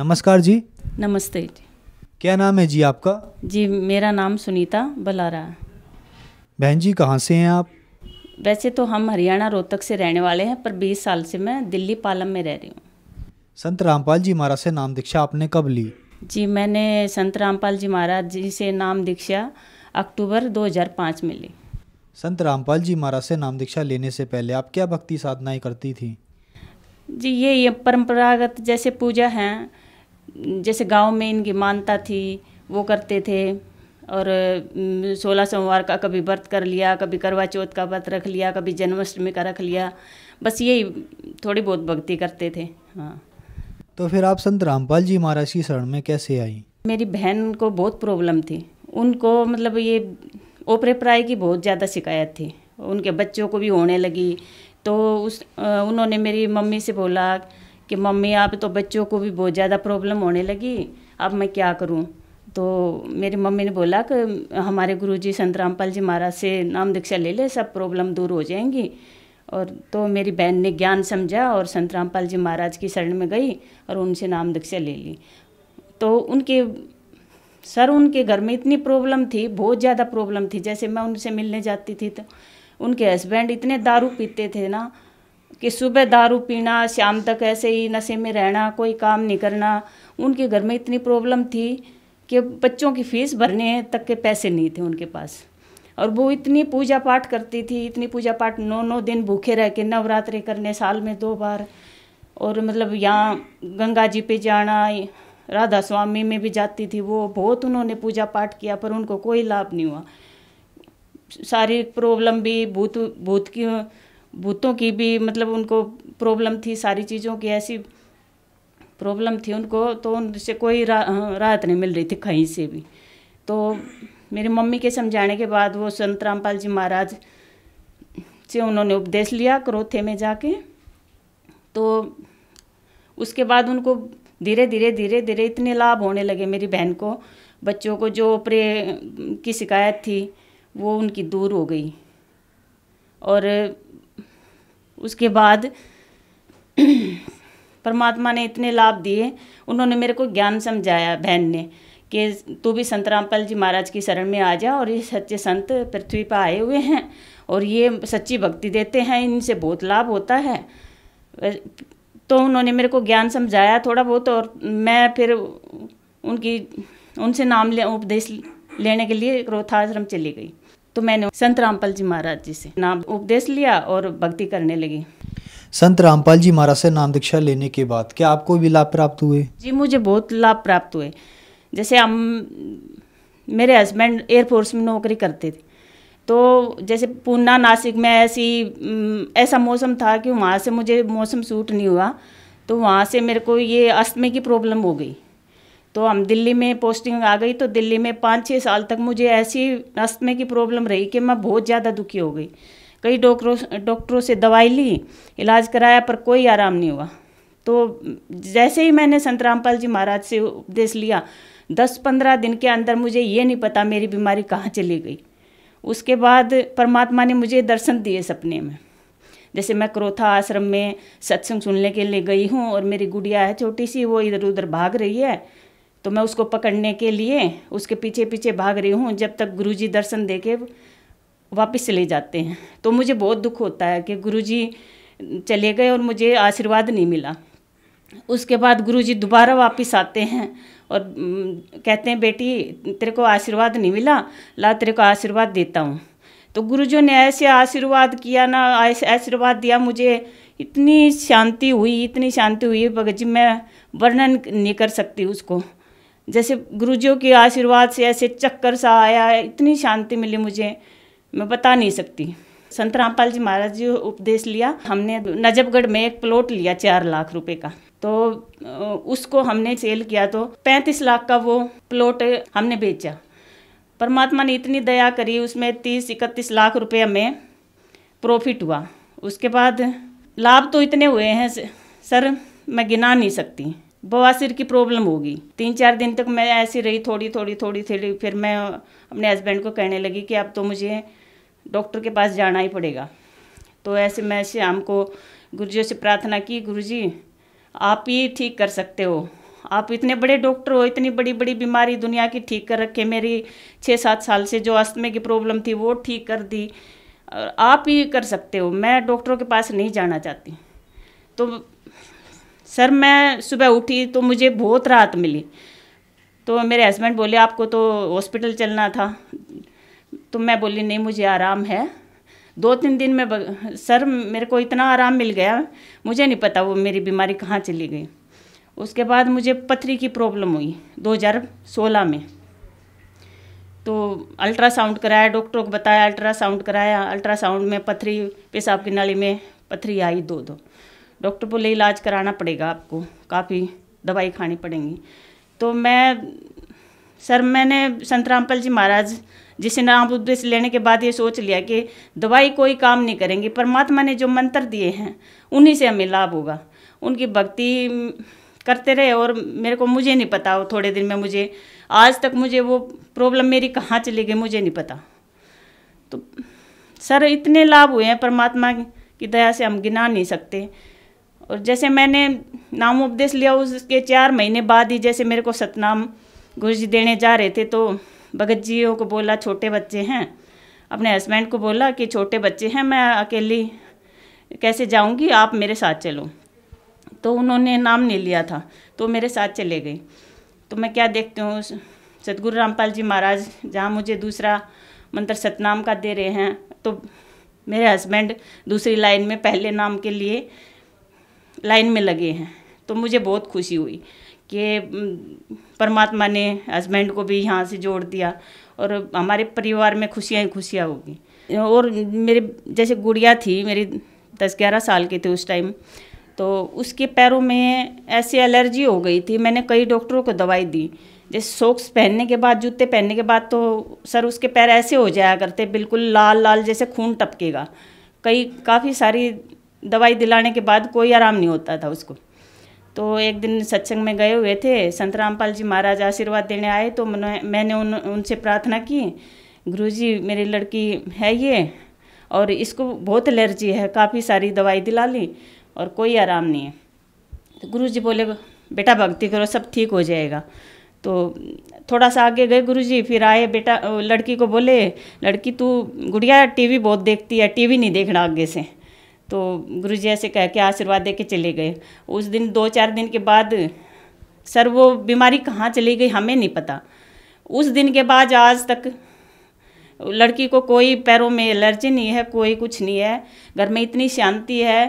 नमस्कार जी नमस्ते जी क्या नाम है जी आपका जी मेरा नाम सुनीता बलारा है बहन जी कहाँ से हैं आप वैसे तो हम हरियाणा रोहतक से रहने वाले हैं पर 20 साल से मैं दिल्ली पालम में रह रही हूँ संत रामपाल जी महाराज से नाम दीक्षा आपने कब ली जी मैंने संत रामपाल जी महाराज जी से नाम दीक्षा अक्टूबर 2005 में ली संत रामपाल जी महाराज से नाम दीक्षा लेने से पहले आप क्या भक्ति साधनाएं करती थी जी ये ये परंपरागत जैसे पूजा हैं जैसे गांव में इनकी मान्यता थी वो करते थे और सोलह सोमवार का कभी व्रत कर लिया कभी करवा चौथ का व्रत रख लिया कभी जन्माष्टमी का रख लिया बस यही थोड़ी बहुत भक्ति करते थे हाँ तो फिर आप संत रामपाल जी महाराज की शरण में कैसे आई मेरी बहन को बहुत प्रॉब्लम थी उनको मतलब ये ओपरे प्राय की बहुत ज़्यादा शिकायत थी उनके बच्चों को भी होने लगी तो उस उन्होंने मेरी मम्मी से बोला कि मम्मी आप तो बच्चों को भी बहुत ज़्यादा प्रॉब्लम होने लगी अब मैं क्या करूँ तो मेरी मम्मी ने बोला कि हमारे गुरु जी संत रामपाल जी महाराज से नाम दीक्षा ले ले सब प्रॉब्लम दूर हो जाएंगी और तो मेरी बहन ने ज्ञान समझा और संत रामपाल जी महाराज की शरण में गई और उनसे नाम दीक्षा ले ली तो उनके सर उनके घर में इतनी प्रॉब्लम थी बहुत ज़्यादा प्रॉब्लम थी जैसे मैं उनसे मिलने जाती थी तो उनके हस्बैंड इतने दारू पीते थे ना कि सुबह दारू पीना शाम तक ऐसे ही नशे में रहना कोई काम नहीं करना उनके घर में इतनी प्रॉब्लम थी कि बच्चों की फीस भरने तक के पैसे नहीं थे उनके पास और वो इतनी पूजा पाठ करती थी इतनी पूजा पाठ नौ नौ दिन भूखे रह के नवरात्रि करने साल में दो बार और मतलब यहाँ गंगा जी पे जाना राधा स्वामी में भी जाती थी वो बहुत उन्होंने पूजा पाठ किया पर उनको कोई लाभ नहीं हुआ शारीरिक प्रॉब्लम भी भूत भूत की भूतों की भी मतलब उनको प्रॉब्लम थी सारी चीज़ों की ऐसी प्रॉब्लम थी उनको तो उनसे कोई रा, राहत नहीं मिल रही थी कहीं से भी तो मेरी मम्मी के समझाने के बाद वो संत रामपाल जी महाराज से उन्होंने उपदेश लिया क्रोथे में जाके तो उसके बाद उनको धीरे धीरे धीरे धीरे इतने लाभ होने लगे मेरी बहन को बच्चों को जो प्रे की शिकायत थी वो उनकी दूर हो गई और उसके बाद परमात्मा ने इतने लाभ दिए उन्होंने मेरे को ज्ञान समझाया बहन ने कि तू भी संत रामपाल जी महाराज की शरण में आ जा और ये सच्चे संत पृथ्वी पर आए हुए हैं और ये सच्ची भक्ति देते हैं इनसे बहुत लाभ होता है तो उन्होंने मेरे को ज्ञान समझाया थोड़ा बहुत और मैं फिर उनकी उनसे नाम ले उपदेश लेने के लिए क्रोथाश्रम चली गई तो मैंने संत रामपाल जी महाराज जी से नाम उपदेश लिया और भक्ति करने लगी संत रामपाल जी महाराज से नाम दीक्षा लेने के बाद क्या आपको भी लाभ प्राप्त हुए जी मुझे बहुत लाभ प्राप्त हुए जैसे हम मेरे हस्बैंड एयरफोर्स में नौकरी करते थे तो जैसे पूना नासिक में ऐसी ऐसा मौसम था कि वहाँ से मुझे मौसम सूट नहीं हुआ तो वहाँ से मेरे को ये अस्थमे की प्रॉब्लम हो गई तो हम दिल्ली में पोस्टिंग आ गई तो दिल्ली में पाँच छः साल तक मुझे ऐसी अस्थमे की प्रॉब्लम रही कि मैं बहुत ज़्यादा दुखी हो गई कई डॉक्टरों डॉक्टरों से दवाई ली इलाज कराया पर कोई आराम नहीं हुआ तो जैसे ही मैंने संत रामपाल जी महाराज से उपदेश लिया दस पंद्रह दिन के अंदर मुझे ये नहीं पता मेरी बीमारी कहाँ चली गई उसके बाद परमात्मा ने मुझे दर्शन दिए सपने में जैसे मैं क्रोथा आश्रम में सत्संग सुनने के लिए गई हूँ और मेरी गुड़िया है छोटी सी वो इधर उधर भाग रही है तो मैं उसको पकड़ने के लिए उसके पीछे पीछे भाग रही हूँ जब तक गुरु जी दर्शन दे के वापस चले जाते हैं तो मुझे बहुत दुख होता है कि गुरु जी चले गए और मुझे आशीर्वाद नहीं मिला उसके बाद गुरु जी दोबारा वापस आते हैं और कहते हैं बेटी तेरे को आशीर्वाद नहीं मिला ला तेरे को आशीर्वाद देता हूँ तो गुरु जी ने ऐसे आशीर्वाद किया ना ऐसे आशीर्वाद दिया मुझे इतनी शांति हुई इतनी शांति हुई भगत जी मैं वर्णन नहीं कर सकती उसको जैसे गुरुजियों के आशीर्वाद से ऐसे चक्कर सा आया इतनी शांति मिली मुझे मैं बता नहीं सकती संत रामपाल जी महाराज जी उपदेश लिया हमने नजबगढ़ में एक प्लॉट लिया चार लाख रुपए का तो उसको हमने सेल किया तो पैंतीस लाख का वो प्लॉट हमने बेचा परमात्मा ने इतनी दया करी उसमें तीस इकतीस लाख रुपये में प्रॉफिट हुआ उसके बाद लाभ तो इतने हुए हैं सर मैं गिना नहीं सकती बवासिर की प्रॉब्लम होगी तीन चार दिन तक मैं ऐसी रही थोड़ी थोड़ी थोड़ी थोड़ी फिर मैं अपने हस्बैंड को कहने लगी कि अब तो मुझे डॉक्टर के पास जाना ही पड़ेगा तो ऐसे मैं शाम को गुरु से प्रार्थना की गुरु आप ही ठीक कर सकते हो आप इतने बड़े डॉक्टर हो इतनी बड़ी बड़ी बीमारी दुनिया की ठीक कर रखे मेरी छः सात साल से जो अस्थमे की प्रॉब्लम थी वो ठीक कर दी आप ही कर सकते हो मैं डॉक्टरों के पास नहीं जाना चाहती तो सर मैं सुबह उठी तो मुझे बहुत राहत मिली तो मेरे हस्बैंड बोले आपको तो हॉस्पिटल चलना था तो मैं बोली नहीं मुझे आराम है दो तीन दिन में बग... सर मेरे को इतना आराम मिल गया मुझे नहीं पता वो मेरी बीमारी कहाँ चली गई उसके बाद मुझे पथरी की प्रॉब्लम हुई 2016 में तो अल्ट्रासाउंड कराया डॉक्टरों को बताया अल्ट्रासाउंड कराया अल्ट्रासाउंड में पथरी पेशाब की नाली में पथरी आई दो दो डॉक्टर बोले इलाज कराना पड़ेगा आपको काफ़ी दवाई खानी पड़ेंगी तो मैं सर मैंने संत रामपाल जी महाराज जिसे नाम उद्देश्य लेने के बाद ये सोच लिया कि दवाई कोई काम नहीं करेंगी परमात्मा ने जो मंत्र दिए हैं उन्हीं से हमें लाभ होगा उनकी भक्ति करते रहे और मेरे को मुझे नहीं पता वो थोड़े दिन में मुझे आज तक मुझे वो प्रॉब्लम मेरी कहाँ चली गई मुझे नहीं पता तो सर इतने लाभ हुए हैं परमात्मा की दया से हम गिना नहीं सकते और जैसे मैंने नाम उपदेश लिया उसके चार महीने बाद ही जैसे मेरे को सतनाम गुरु जी देने जा रहे थे तो भगत जी को बोला छोटे बच्चे हैं अपने हस्बैंड को बोला कि छोटे बच्चे हैं मैं अकेली कैसे जाऊंगी आप मेरे साथ चलो तो उन्होंने नाम नहीं लिया था तो मेरे साथ चले गए तो मैं क्या देखती हूँ सतगुरु रामपाल जी महाराज जहाँ मुझे दूसरा मंत्र सतनाम का दे रहे हैं तो मेरे हस्बैंड दूसरी लाइन में पहले नाम के लिए लाइन में लगे हैं तो मुझे बहुत खुशी हुई कि परमात्मा ने हस्बैंड को भी यहाँ से जोड़ दिया और हमारे परिवार में खुशियाँ ही खुशियाँ होगी और मेरे जैसे गुड़िया थी मेरी दस ग्यारह साल के थे उस टाइम तो उसके पैरों में ऐसी एलर्जी हो गई थी मैंने कई डॉक्टरों को दवाई दी जैसे सोक्स पहनने के बाद जूते पहनने के बाद तो सर उसके पैर ऐसे हो जाया करते बिल्कुल लाल लाल जैसे खून टपकेगा कई काफ़ी सारी दवाई दिलाने के बाद कोई आराम नहीं होता था उसको तो एक दिन सत्संग में गए हुए थे संत रामपाल जी महाराज आशीर्वाद देने आए तो मैंने उन उनसे प्रार्थना की गुरु जी मेरी लड़की है ये और इसको बहुत एलर्जी है काफ़ी सारी दवाई दिला ली और कोई आराम नहीं है तो गुरु जी बोले बेटा भक्ति करो सब ठीक हो जाएगा तो थोड़ा सा आगे गए गुरुजी फिर आए बेटा लड़की को बोले लड़की तू गुड़िया टीवी बहुत देखती है टीवी नहीं देखना आगे से तो गुरु जी ऐसे कह के आशीर्वाद दे के चले गए उस दिन दो चार दिन के बाद सर वो बीमारी कहाँ चली गई हमें नहीं पता उस दिन के बाद आज तक लड़की को कोई पैरों में एलर्जी नहीं है कोई कुछ नहीं है घर में इतनी शांति है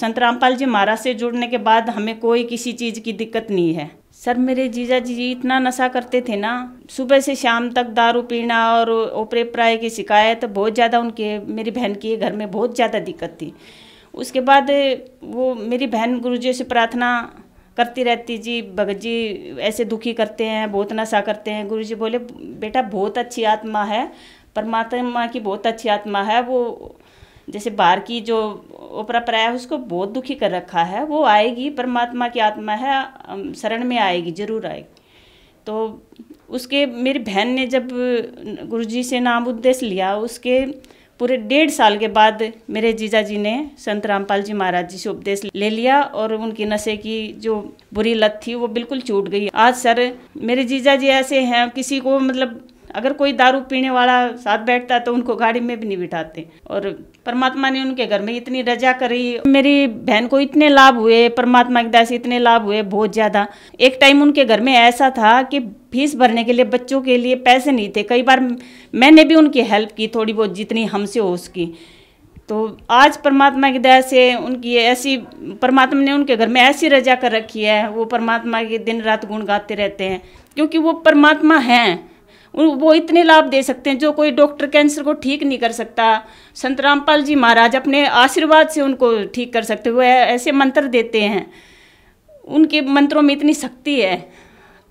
संत रामपाल जी महाराज से जुड़ने के बाद हमें कोई किसी चीज़ की दिक्कत नहीं है सर मेरे जीजा जी इतना नशा करते थे ना सुबह से शाम तक दारू पीना और ओपरे प्राय की शिकायत बहुत ज़्यादा उनके मेरी बहन की घर में बहुत ज़्यादा दिक्कत थी उसके बाद वो मेरी बहन गुरु से प्रार्थना करती रहती जी भगत जी ऐसे दुखी करते हैं बहुत नशा करते हैं गुरु जी बोले बेटा बहुत अच्छी आत्मा है परमात्मा की बहुत अच्छी आत्मा है वो जैसे बाहर की जो ओपरा पराया है उसको बहुत दुखी कर रखा है वो आएगी परमात्मा की आत्मा है शरण में आएगी जरूर आएगी तो उसके मेरी बहन ने जब गुरुजी से नाम उद्देश्य लिया उसके पूरे डेढ़ साल के बाद मेरे जीजा जी ने संत रामपाल जी महाराज जी से उपदेश ले लिया और उनकी नशे की जो बुरी लत थी वो बिल्कुल छूट गई आज सर मेरे जीजा जी ऐसे हैं किसी को मतलब अगर कोई दारू पीने वाला साथ बैठता तो उनको गाड़ी में भी नहीं बिठाते और परमात्मा ने उनके घर में इतनी रजा करी मेरी बहन को इतने लाभ हुए परमात्मा की दया से इतने लाभ हुए बहुत ज़्यादा एक टाइम उनके घर में ऐसा था कि फीस भरने के लिए बच्चों के लिए पैसे नहीं थे कई बार मैंने भी उनकी हेल्प की थोड़ी बहुत जितनी हमसे हो उसकी तो आज परमात्मा की दया से उनकी ऐसी परमात्मा ने उनके घर में ऐसी रजा कर रखी है वो परमात्मा के दिन रात गुण गाते रहते हैं क्योंकि वो परमात्मा हैं वो इतने लाभ दे सकते हैं जो कोई डॉक्टर कैंसर को ठीक नहीं कर सकता संत रामपाल जी महाराज अपने आशीर्वाद से उनको ठीक कर सकते वो ऐसे मंत्र देते हैं उनके मंत्रों में इतनी शक्ति है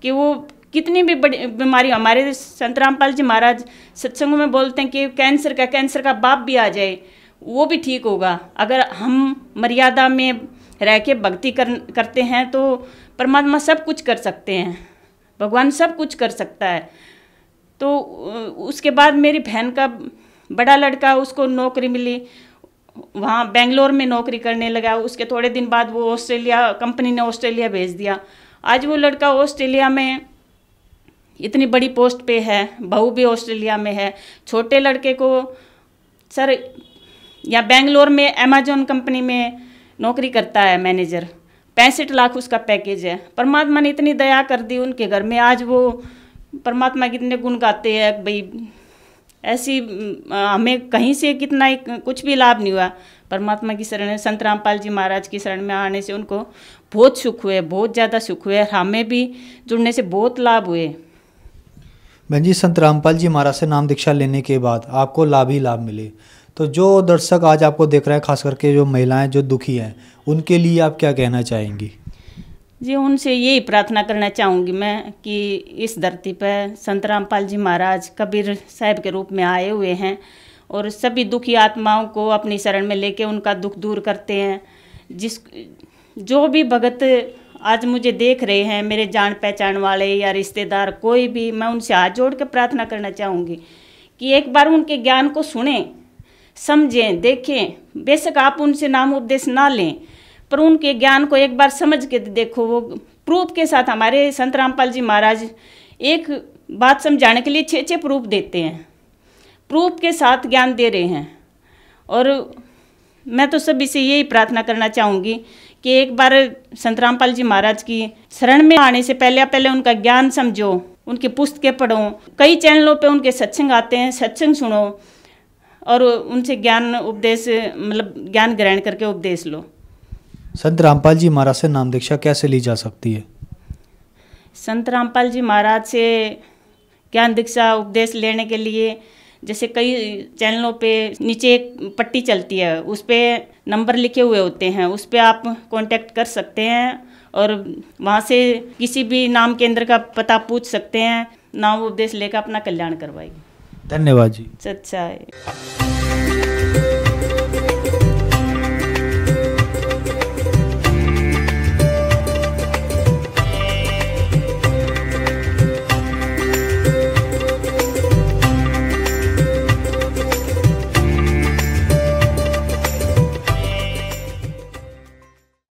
कि वो कितनी भी बड़ी बीमारी हमारे संत रामपाल जी महाराज सत्संगों में बोलते हैं कि कैंसर का कैंसर का बाप भी आ जाए वो भी ठीक होगा अगर हम मर्यादा में रह के भक्ति कर करते हैं तो परमात्मा सब कुछ कर सकते हैं भगवान सब कुछ कर सकता है तो उसके बाद मेरी बहन का बड़ा लड़का उसको नौकरी मिली वहाँ बेंगलोर में नौकरी करने लगा उसके थोड़े दिन बाद वो ऑस्ट्रेलिया कंपनी ने ऑस्ट्रेलिया भेज दिया आज वो लड़का ऑस्ट्रेलिया में इतनी बड़ी पोस्ट पे है बहू भी ऑस्ट्रेलिया में है छोटे लड़के को सर या बेंगलोर में अमेजोन कंपनी में नौकरी करता है मैनेजर पैंसठ लाख उसका पैकेज है परमात्मा ने इतनी दया कर दी उनके घर में आज वो परमात्मा कितने गुण गाते हैं भाई ऐसी हमें कहीं से कितना एक, कुछ भी लाभ नहीं हुआ परमात्मा की शरण संत रामपाल जी महाराज की शरण में आने से उनको बहुत सुख हुए बहुत ज़्यादा सुख हुए हमें भी जुड़ने से बहुत लाभ हुए बहन जी संत रामपाल जी महाराज से नाम दीक्षा लेने के बाद आपको लाभ ही लाभ मिले तो जो दर्शक आज आपको देख रहे हैं खास करके जो महिलाएं जो दुखी हैं उनके लिए आप क्या कहना चाहेंगी जी उनसे यही प्रार्थना करना चाहूँगी मैं कि इस धरती पर संत रामपाल जी महाराज कबीर साहब के रूप में आए हुए हैं और सभी दुखी आत्माओं को अपनी शरण में लेके उनका दुख दूर करते हैं जिस जो भी भगत आज मुझे देख रहे हैं मेरे जान पहचान वाले या रिश्तेदार कोई भी मैं उनसे हाथ जोड़ के प्रार्थना करना चाहूँगी कि एक बार उनके ज्ञान को सुने समझें देखें बेशक आप उनसे नाम उपदेश ना लें पर उनके ज्ञान को एक बार समझ के देखो वो प्रूफ के साथ हमारे संत रामपाल जी महाराज एक बात समझाने के लिए छः छः प्रूफ देते हैं प्रूफ के साथ ज्ञान दे रहे हैं और मैं तो सभी से यही प्रार्थना करना चाहूँगी कि एक बार संत रामपाल जी महाराज की शरण में आने से पहले पहले उनका ज्ञान समझो उनकी पुस्तकें पढ़ो कई चैनलों पे उनके सत्संग आते हैं सत्संग सुनो और उनसे ज्ञान उपदेश मतलब ज्ञान ग्रहण करके उपदेश लो संत रामपाल जी महाराज से नाम दीक्षा कैसे ली जा सकती है संत रामपाल जी महाराज से ज्ञान दीक्षा उपदेश लेने के लिए जैसे कई चैनलों पे नीचे एक पट्टी चलती है उस पर नंबर लिखे हुए होते हैं उस पर आप कांटेक्ट कर सकते हैं और वहाँ से किसी भी नाम केंद्र का पता पूछ सकते हैं नाम उपदेश लेकर अपना कल्याण करवाएगी धन्यवाद जी सच्चा है